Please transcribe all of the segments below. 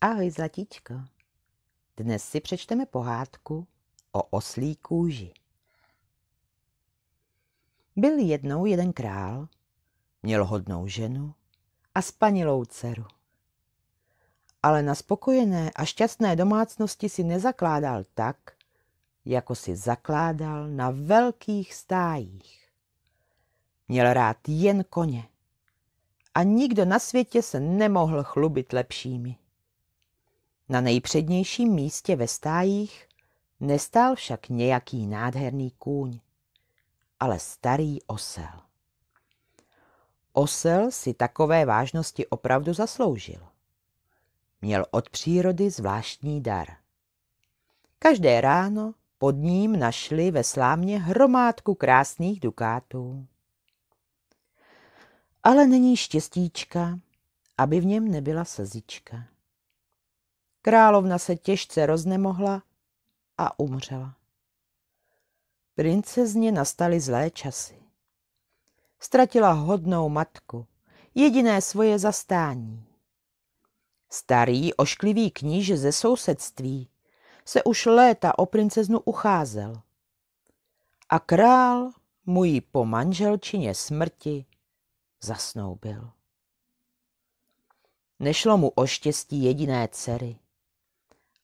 Ahoj, Zlatíčko. Dnes si přečteme pohádku o oslí kůži. Byl jednou jeden král, měl hodnou ženu a spanilou dceru. Ale na spokojené a šťastné domácnosti si nezakládal tak, jako si zakládal na velkých stájích. Měl rád jen koně a nikdo na světě se nemohl chlubit lepšími. Na nejpřednějším místě ve stájích nestál však nějaký nádherný kůň, ale starý osel. Osel si takové vážnosti opravdu zasloužil. Měl od přírody zvláštní dar. Každé ráno pod ním našli ve slámě hromádku krásných dukátů. Ale není štěstíčka, aby v něm nebyla slzička. Královna se těžce roznemohla a umřela. Princezně nastaly zlé časy. Ztratila hodnou matku, jediné svoje zastání. Starý ošklivý kníže ze sousedství se už léta o princeznu ucházel. A král mu ji po manželčině smrti zasnoubil. Nešlo mu o štěstí jediné dcery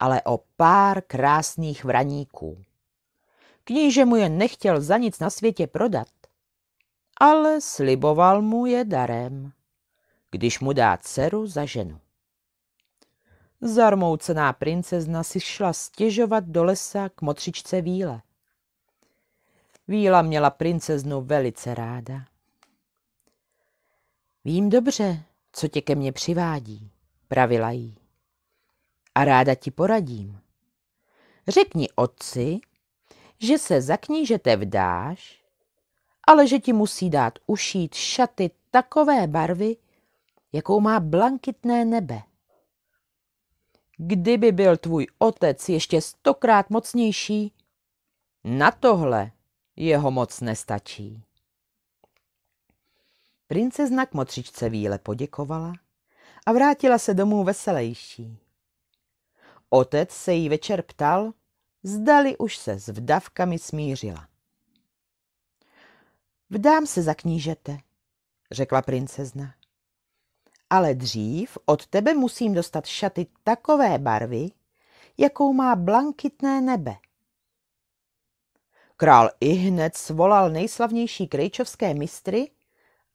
ale o pár krásných vraníků. Kníže mu je nechtěl za nic na světě prodat, ale sliboval mu je darem, když mu dá dceru za ženu. Zarmoucená princezna si šla stěžovat do lesa k motřičce Víle. Víla měla princeznu velice ráda. Vím dobře, co tě ke mně přivádí, pravila jí a ráda ti poradím. Řekni otci, že se za knížete vdáš, ale že ti musí dát ušít šaty takové barvy, jakou má blankitné nebe. Kdyby byl tvůj otec ještě stokrát mocnější, na tohle jeho moc nestačí. Princezna k motřičce Víle poděkovala a vrátila se domů veselejší. Otec se jí večer ptal, zdali už se s vdavkami smířila. Vdám se za knížete, řekla princezna. Ale dřív od tebe musím dostat šaty takové barvy, jakou má blankitné nebe. Král i hned svolal nejslavnější krejčovské mistry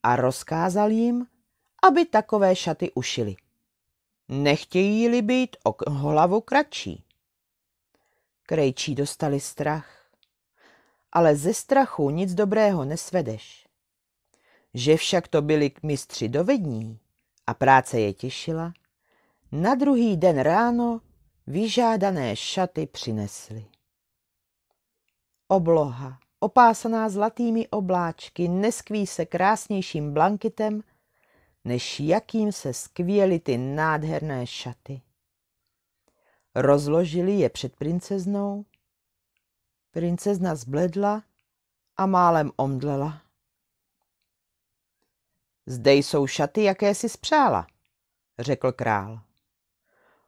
a rozkázal jim, aby takové šaty ušili. Nechtějí-li být o hlavu kratší. Krejčí dostali strach. Ale ze strachu nic dobrého nesvedeš. Že však to byli k mistři dovední a práce je těšila, na druhý den ráno vyžádané šaty přinesli. Obloha, opásaná zlatými obláčky, neskví se krásnějším blankitem – než jakým se skvěly ty nádherné šaty. Rozložili je před princeznou. Princezna zbledla a málem omdlela. Zde jsou šaty, jaké si spřála, řekl král.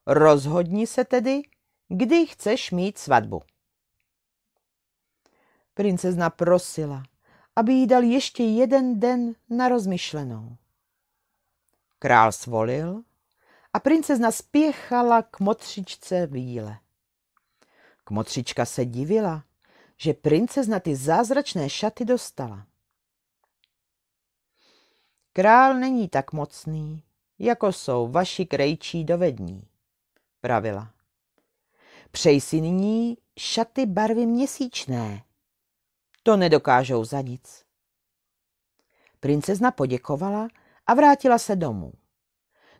Rozhodni se tedy, kdy chceš mít svatbu. Princezna prosila, aby jí dal ještě jeden den na rozmyšlenou. Král svolil a princezna spěchala k motřičce víle. Kmotřička se divila, že princezna ty zázračné šaty dostala. Král není tak mocný, jako jsou vaši krejčí dovední, pravila. Přej si nyní šaty barvy měsíčné. To nedokážou za nic. Princezna poděkovala a vrátila se domů.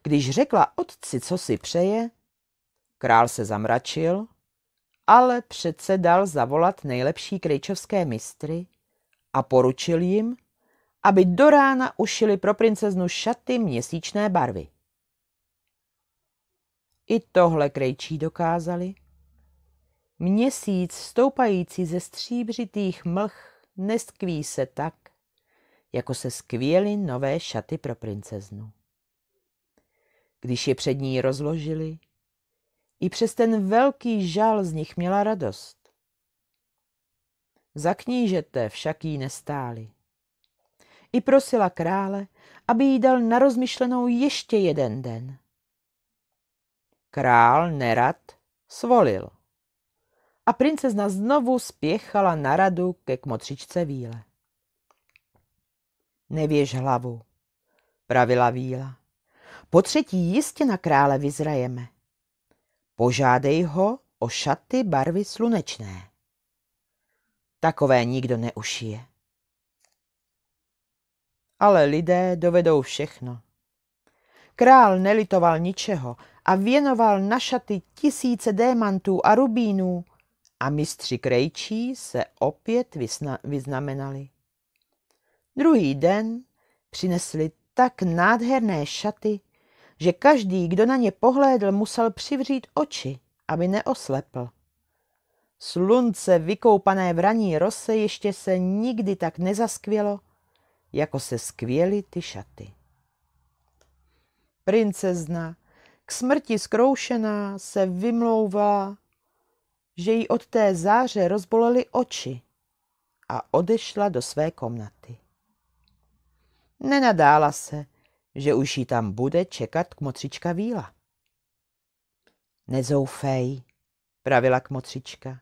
Když řekla otci, co si přeje, král se zamračil, ale přece dal zavolat nejlepší krejčovské mistry a poručil jim, aby do rána ušili pro princeznu šaty měsíčné barvy. I tohle krejčí dokázali. Měsíc stoupající ze stříbřitých mlh neskví se tak, jako se skvěly nové šaty pro princeznu. Když je před ní rozložili, i přes ten velký žal z nich měla radost. Za knížete však jí nestáli. I prosila krále, aby jí dal na rozmyšlenou ještě jeden den. Král nerad svolil. A princezna znovu spěchala na radu ke kmotřičce Víle. Nevěž hlavu, pravila Víla. Po třetí jistě na krále vyzrajeme. Požádej ho o šaty barvy slunečné. Takové nikdo neušije. Ale lidé dovedou všechno. Král nelitoval ničeho a věnoval na šaty tisíce démantů a rubínů a mistři krejčí se opět vyznamenali. Druhý den přinesli tak nádherné šaty, že každý, kdo na ně pohlédl, musel přivřít oči, aby neoslepl. Slunce vykoupané v raní rose ještě se nikdy tak nezaskvělo, jako se skvěly ty šaty. Princezna, k smrti zkroušená, se vymlouvala, že jí od té záře rozbolely oči a odešla do své komnaty. Nenadála se, že už jí tam bude čekat kmotřička Víla. Nezoufej, pravila kmotřička.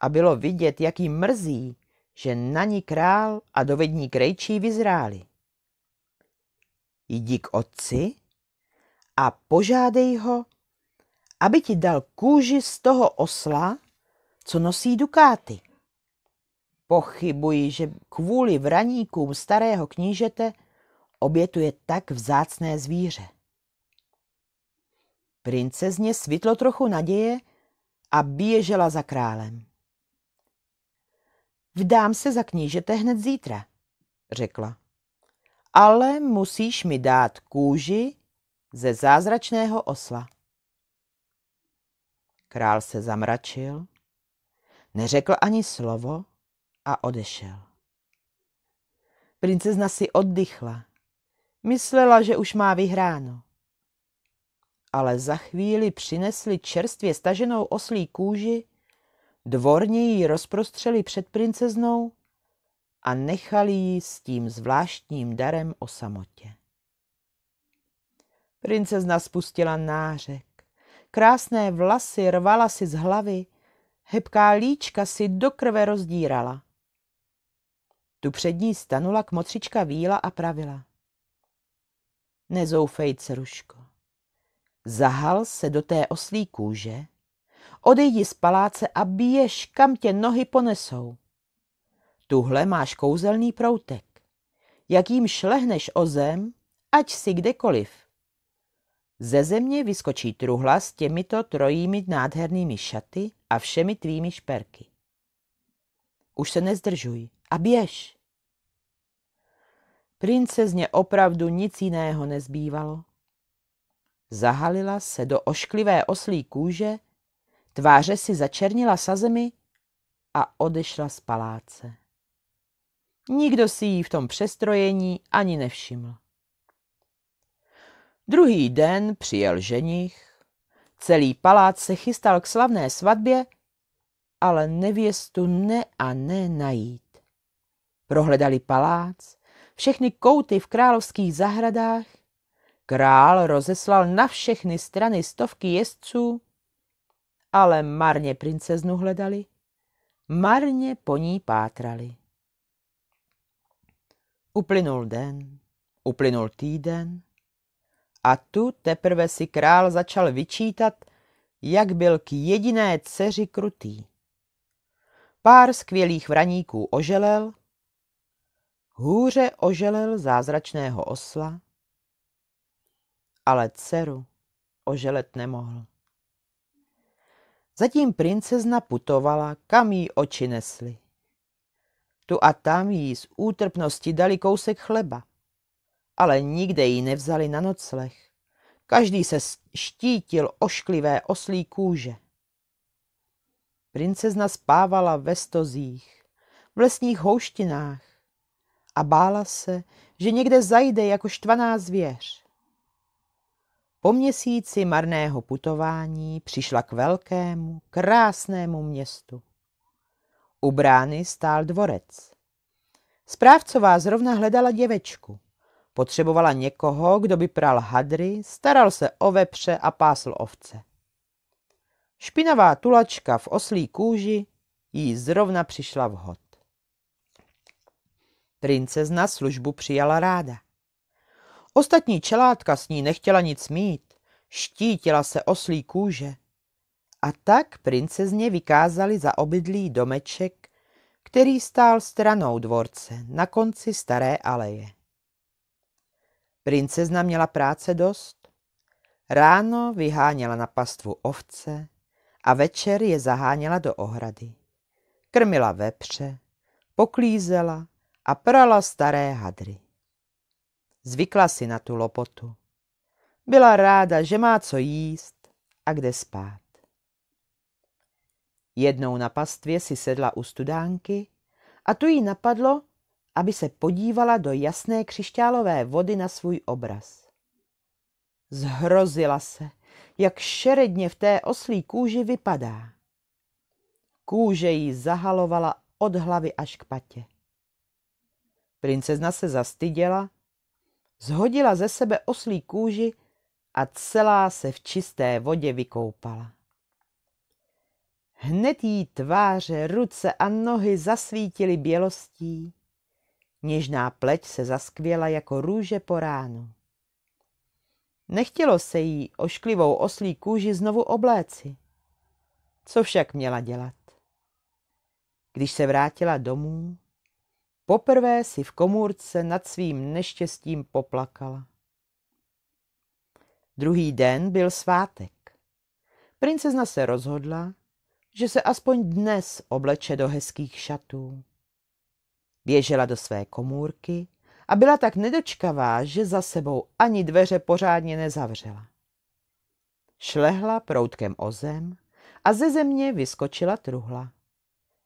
A bylo vidět, jak jí mrzí, že na ní král a dovední krejčí vyzráli. Jdi k otci a požádej ho, aby ti dal kůži z toho osla, co nosí dukáty. Pochybuji, že kvůli vraníkům starého knížete obětuje tak vzácné zvíře. Princezně svitlo trochu naděje a běžela za králem. Vdám se za knížete hned zítra, řekla. Ale musíš mi dát kůži ze zázračného osla. Král se zamračil, neřekl ani slovo, a odešel. Princezna si oddychla. Myslela, že už má vyhráno. Ale za chvíli přinesli čerstvě staženou oslí kůži, dvorně ji rozprostřeli před princeznou a nechali ji s tím zvláštním darem o samotě. Princezna spustila nářek. Krásné vlasy rvala si z hlavy, hebká líčka si do krve rozdírala. Tu před ní stanula kmotřička víla a pravila. Nezoufej, ceruško. Zahal se do té oslí kůže, odejdi z paláce a biješ kam tě nohy ponesou. Tuhle máš kouzelný proutek. Jakým šlehneš o zem, ať si kdekoliv. Ze země vyskočí truhla s těmito trojími nádhernými šaty a všemi tvými šperky. Už se nezdržuj a běž. Princezně opravdu nic jiného nezbývalo. Zahalila se do ošklivé oslí kůže, tváře si začernila sazemi a odešla z paláce. Nikdo si jí v tom přestrojení ani nevšiml. Druhý den přijel ženich, celý palác se chystal k slavné svatbě, ale nevěstu ne a ne najít. Prohledali palác, všechny kouty v královských zahradách. Král rozeslal na všechny strany stovky jezdců, ale marně princeznu hledali, marně po ní pátrali. Uplynul den, uplynul týden a tu teprve si král začal vyčítat, jak byl k jediné dceři krutý. Pár skvělých vraníků oželel, Hůře oželel zázračného osla, ale dceru oželet nemohl. Zatím princezna putovala, kam jí oči nesly. Tu a tam jí z útrpnosti dali kousek chleba, ale nikde ji nevzali na nocleh. Každý se štítil ošklivé oslí kůže. Princezna spávala ve stozích, v lesních houštinách, a bála se, že někde zajde jako štvaná zvěř. Po měsíci marného putování přišla k velkému, krásnému městu. U brány stál dvorec. Správcová zrovna hledala děvečku. Potřebovala někoho, kdo by pral hadry, staral se o vepře a pásl ovce. Špinavá tulačka v oslí kůži jí zrovna přišla vhod. Princezna službu přijala ráda. Ostatní čelátka s ní nechtěla nic mít, štítila se oslí kůže. A tak princezně vykázali za obydlí domeček, který stál stranou dvorce na konci staré aleje. Princezna měla práce dost. Ráno vyháněla na pastvu ovce a večer je zaháněla do ohrady. Krmila vepře, poklízela, a prala staré hadry. Zvykla si na tu lopotu. Byla ráda, že má co jíst a kde spát. Jednou na pastvě si sedla u studánky a tu jí napadlo, aby se podívala do jasné křišťálové vody na svůj obraz. Zhrozila se, jak šeredně v té oslí kůži vypadá. Kůže jí zahalovala od hlavy až k patě. Princezna se zastyděla, zhodila ze sebe oslí kůži a celá se v čisté vodě vykoupala. Hned jí tváře, ruce a nohy zasvítily bělostí. Něžná pleť se zaskvěla jako růže po ránu. Nechtělo se jí ošklivou oslí kůži znovu obléci. Co však měla dělat? Když se vrátila domů, Poprvé si v komůrce nad svým neštěstím poplakala. Druhý den byl svátek. Princezna se rozhodla, že se aspoň dnes obleče do hezkých šatů. Běžela do své komůrky a byla tak nedočkavá, že za sebou ani dveře pořádně nezavřela. Šlehla proutkem o zem a ze země vyskočila truhla.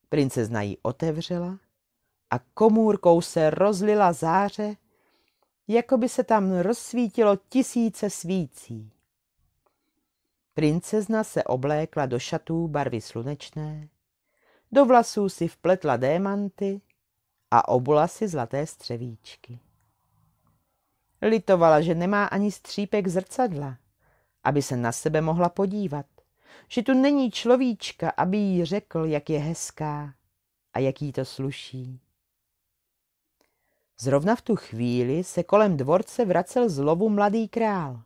Princezna ji otevřela a komůrkou se rozlila záře, jako by se tam rozsvítilo tisíce svící. Princezna se oblékla do šatů barvy slunečné, do vlasů si vpletla démanty a obula si zlaté střevíčky. Litovala, že nemá ani střípek zrcadla, aby se na sebe mohla podívat, že tu není človíčka, aby jí řekl, jak je hezká a jak jí to sluší. Zrovna v tu chvíli se kolem dvorce vracel z lovu mladý král.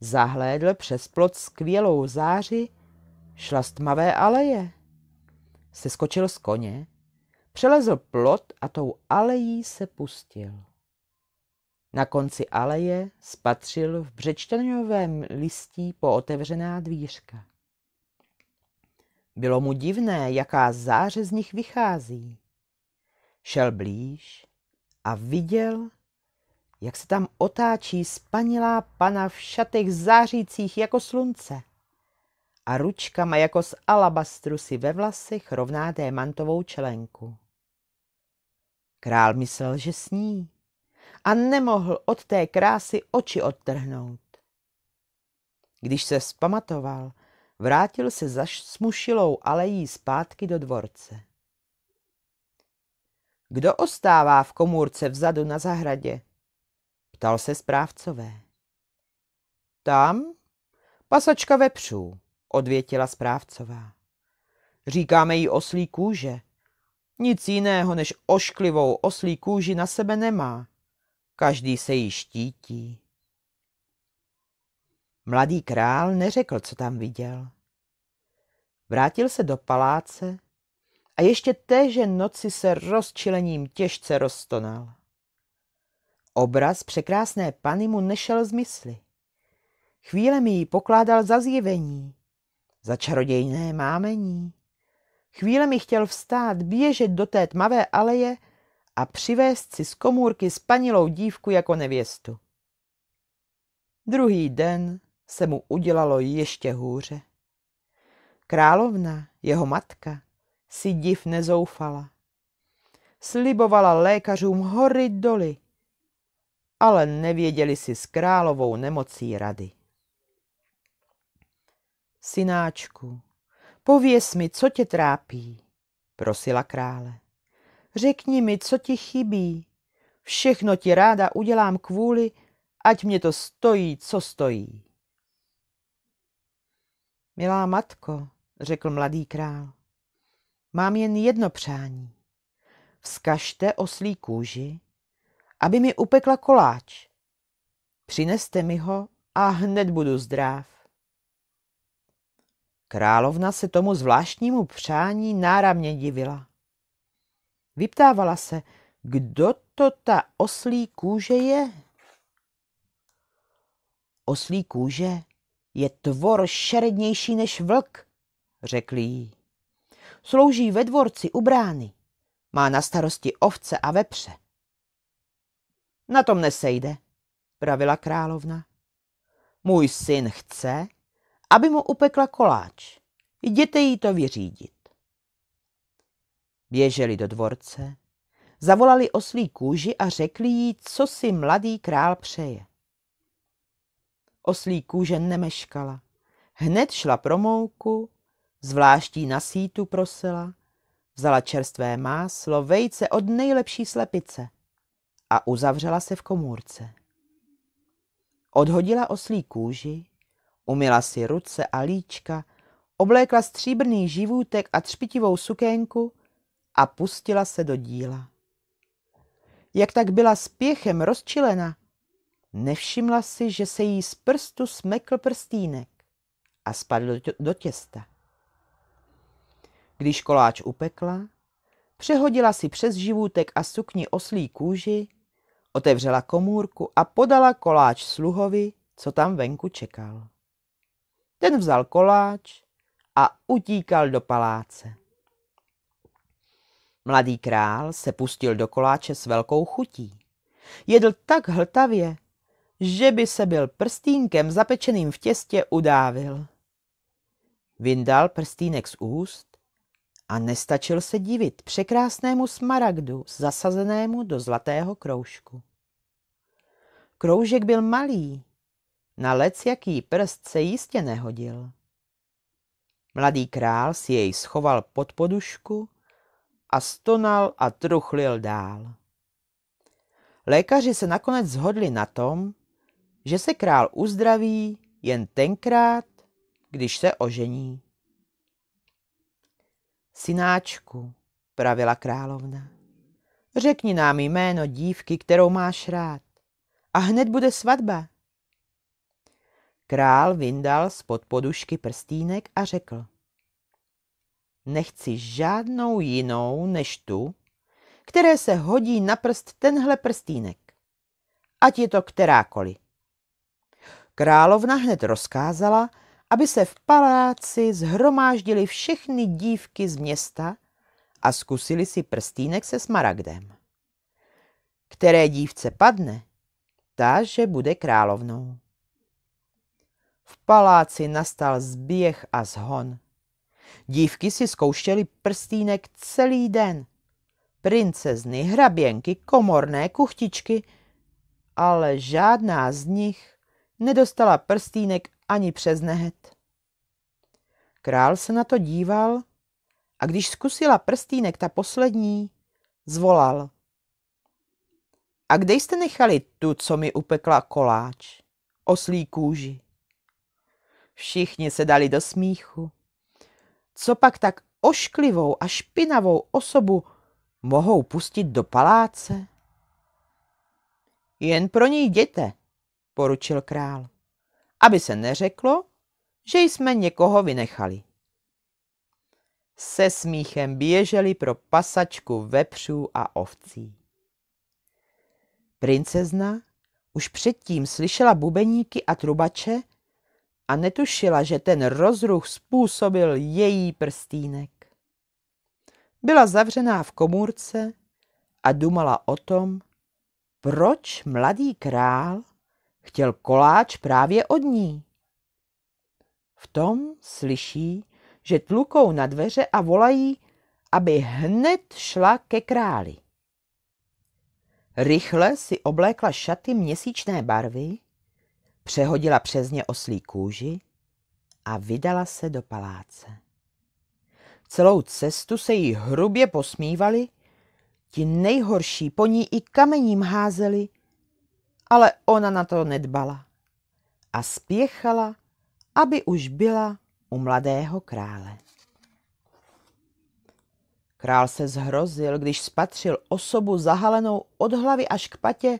Zahlédl přes plot skvělou záři, šla z tmavé aleje. Seskočil z koně, přelezl plot a tou alejí se pustil. Na konci aleje spatřil v břečtaňovém listí pootevřená dvířka. Bylo mu divné, jaká záře z nich vychází. Šel blíž, a viděl, jak se tam otáčí spanilá pana v šatech zářících jako slunce a ručkama jako z alabastru si ve vlasech rovná démantovou čelenku. Král myslel, že sní a nemohl od té krásy oči odtrhnout. Když se vzpamatoval, vrátil se za smušilou alejí zpátky do dvorce. Kdo ostává v komůrce vzadu na zahradě? Ptal se správcové. Tam? Pasačka vepřů, odvětila správcová. Říkáme jí oslí kůže. Nic jiného než ošklivou oslí kůži na sebe nemá. Každý se jí štítí. Mladý král neřekl, co tam viděl. Vrátil se do paláce a ještě téže noci se rozčilením těžce roztonal. Obraz překrásné pany mu nešel z mysli. Chvíle mi ji pokládal za zjevení, za čarodějné mámení. Chvíle mi chtěl vstát, běžet do té tmavé aleje a přivést si z komůrky spanilou dívku jako nevěstu. Druhý den se mu udělalo ještě hůře. Královna, jeho matka, si div nezoufala. Slibovala lékařům hory doly, ale nevěděli si s královou nemocí rady. Synáčku, pověs mi, co tě trápí, prosila krále. Řekni mi, co ti chybí. Všechno ti ráda udělám kvůli, ať mě to stojí, co stojí. Milá matko, řekl mladý král, Mám jen jedno přání. Vzkažte oslí kůži, aby mi upekla koláč. Přineste mi ho a hned budu zdrav. Královna se tomu zvláštnímu přání náramně divila. Vyptávala se, kdo to ta oslí kůže je. Oslí kůže je tvor šerednější než vlk, řekl jí. Slouží ve dvorci u brány. Má na starosti ovce a vepře. Na tom nesejde, pravila královna. Můj syn chce, aby mu upekla koláč. Jděte jí to vyřídit. Běželi do dvorce, zavolali oslí kůži a řekli jí, co si mladý král přeje. Oslí kůže nemeškala. Hned šla pro mouku, Zvláští na sítu prosila, vzala čerstvé máslo, vejce od nejlepší slepice a uzavřela se v komůrce. Odhodila oslí kůži, umila si ruce a líčka, oblékla stříbrný živůtek a třpitivou sukénku a pustila se do díla. Jak tak byla spěchem rozčilena, nevšimla si, že se jí z prstu smekl prstínek a spadl do těsta. Když koláč upekla, přehodila si přes živůtek a sukni oslí kůži, otevřela komůrku a podala koláč sluhovi, co tam venku čekal. Ten vzal koláč a utíkal do paláce. Mladý král se pustil do koláče s velkou chutí. Jedl tak hltavě, že by se byl prstínkem zapečeným v těstě udávil. Vyndal prstínek z úst a nestačil se divit překrásnému smaragdu zasazenému do zlatého kroužku. Kroužek byl malý, na lec jaký prst se jistě nehodil. Mladý král si jej schoval pod podušku a stonal a truchlil dál. Lékaři se nakonec zhodli na tom, že se král uzdraví jen tenkrát, když se ožení. Synáčku, pravila královna, řekni nám jméno dívky, kterou máš rád a hned bude svatba. Král vyndal spod podušky prstínek a řekl. Nechci žádnou jinou než tu, které se hodí na prst tenhle prstínek. Ať je to kterákoliv. Královna hned rozkázala, aby se v paláci zhromáždili všechny dívky z města a zkusili si prstýnek se smaragdem. Které dívce padne, ta, že bude královnou. V paláci nastal zběh a zhon. Dívky si zkoušely prstýnek celý den. Princezny, hraběnky, komorné, kuchtičky, ale žádná z nich nedostala prstýnek ani přes nehet. Král se na to díval a když zkusila prstýnek ta poslední, zvolal. A kde jste nechali tu, co mi upekla koláč? Oslí kůži. Všichni se dali do smíchu. Co pak tak ošklivou a špinavou osobu mohou pustit do paláce? Jen pro něj jděte, poručil král aby se neřeklo, že jsme někoho vynechali. Se smíchem běželi pro pasačku vepřů a ovcí. Princezna už předtím slyšela bubeníky a trubače a netušila, že ten rozruch způsobil její prstýnek. Byla zavřená v komůrce a dumala o tom, proč mladý král Chtěl koláč právě od ní. V tom slyší, že tlukou na dveře a volají, aby hned šla ke králi. Rychle si oblékla šaty měsíčné barvy, přehodila přes ně oslí kůži a vydala se do paláce. Celou cestu se jí hrubě posmívali, ti nejhorší po ní i kamením házeli – ale ona na to nedbala a spěchala, aby už byla u mladého krále. Král se zhrozil, když spatřil osobu zahalenou od hlavy až k patě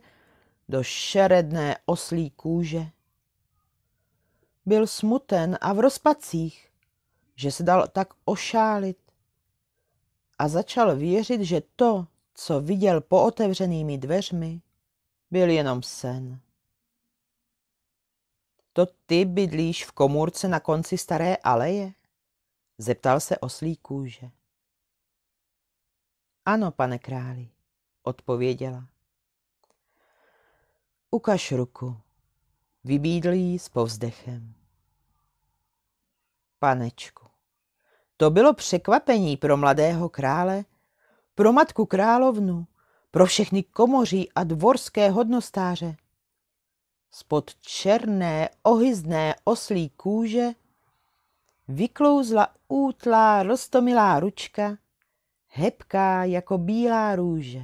do šeredné oslí kůže. Byl smuten a v rozpacích, že se dal tak ošálit a začal věřit, že to, co viděl po otevřenými dveřmi, byl jenom sen. To ty bydlíš v komůrce na konci staré aleje? Zeptal se oslí kůže. Ano, pane králi, odpověděla. Ukaž ruku. Vybídl jí s povzdechem. Panečku, to bylo překvapení pro mladého krále, pro matku královnu pro všechny komoří a dvorské hodnostáře. Spod černé, ohyzdné oslí kůže vyklouzla útlá, roztomilá ručka, hebká jako bílá růže.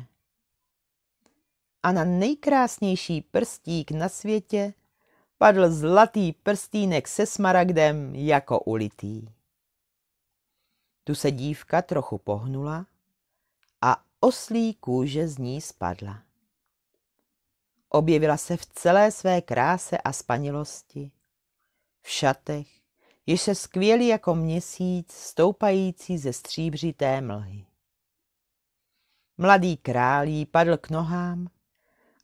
A na nejkrásnější prstík na světě padl zlatý prstínek se smaragdem jako ulitý. Tu se dívka trochu pohnula, oslí kůže z ní spadla. Objevila se v celé své kráse a spanilosti, v šatech, jež se skvělí jako měsíc, stoupající ze stříbřité mlhy. Mladý král jí padl k nohám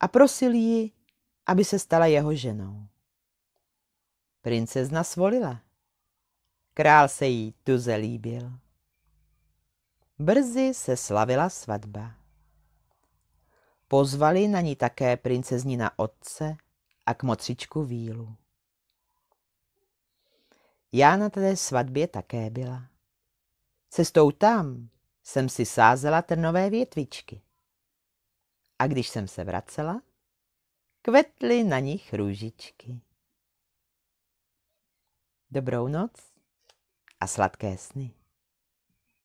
a prosil ji, aby se stala jeho ženou. Princezna svolila. Král se jí tuze líbil. Brzy se slavila svatba. Pozvali na ní také na otce a k kmotřičku Vílu. Já na té svatbě také byla. Cestou tam jsem si sázela trnové větvičky. A když jsem se vracela, kvetly na nich růžičky. Dobrou noc a sladké sny.